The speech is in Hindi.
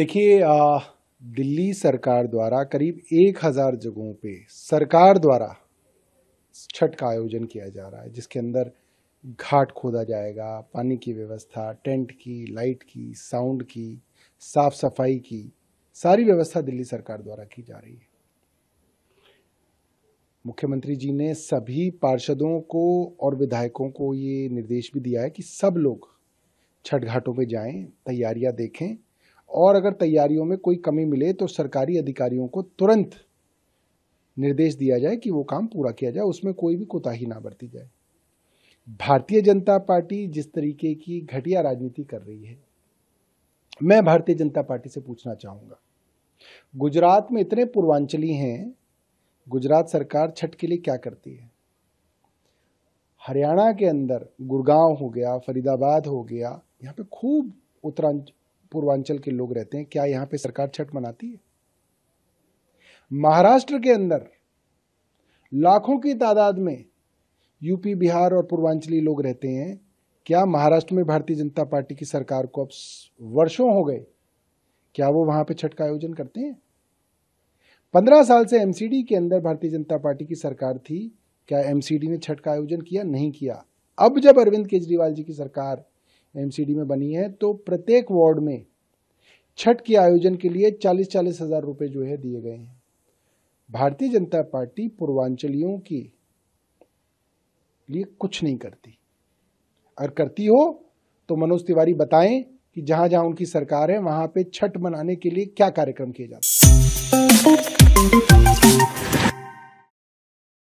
देखिए दिल्ली सरकार द्वारा करीब एक हज़ार जगहों पे सरकार द्वारा छठ का आयोजन किया जा रहा है जिसके अंदर घाट खोदा जाएगा पानी की व्यवस्था टेंट की लाइट की साउंड की साफ सफाई की सारी व्यवस्था दिल्ली सरकार द्वारा की जा रही है मुख्यमंत्री जी ने सभी पार्षदों को और विधायकों को ये निर्देश भी दिया है कि सब लोग छठ घाटों पे जाएं तैयारियां देखें और अगर तैयारियों में कोई कमी मिले तो सरकारी अधिकारियों को तुरंत निर्देश दिया जाए कि वो काम पूरा किया जाए उसमें कोई भी कोताही ना बरती जाए भारतीय जनता पार्टी जिस तरीके की घटिया राजनीति कर रही है मैं भारतीय जनता पार्टी से पूछना चाहूँगा गुजरात में इतने पूर्वांचली हैं गुजरात सरकार छठ के लिए क्या करती है हरियाणा के अंदर गुड़गांव हो गया फरीदाबाद हो गया यहाँ पे खूब उत्तरांचल पूर्वांचल के लोग रहते हैं क्या यहां पे सरकार छठ मनाती है महाराष्ट्र के अंदर लाखों की तादाद में यूपी बिहार और पूर्वांचली लोग रहते हैं क्या महाराष्ट्र में भारतीय जनता पार्टी की सरकार को अब वर्षों हो गए क्या वो वहां पे छठ का आयोजन करते हैं पंद्रह साल से एमसीडी के अंदर भारतीय जनता पार्टी की सरकार थी क्या एमसीडी ने छठ का आयोजन किया नहीं किया अब जब अरविंद केजरीवाल जी की सरकार एमसीडी में बनी है तो प्रत्येक वार्ड में छठ के आयोजन के लिए चालीस चालीस हजार रुपये जो है दिए गए हैं भारतीय जनता पार्टी पूर्वांचलियों के लिए कुछ नहीं करती अगर करती हो तो मनोज तिवारी बताएं कि जहां जहां उनकी सरकार है वहां पे छठ मनाने के लिए क्या कार्यक्रम किए जाते हैं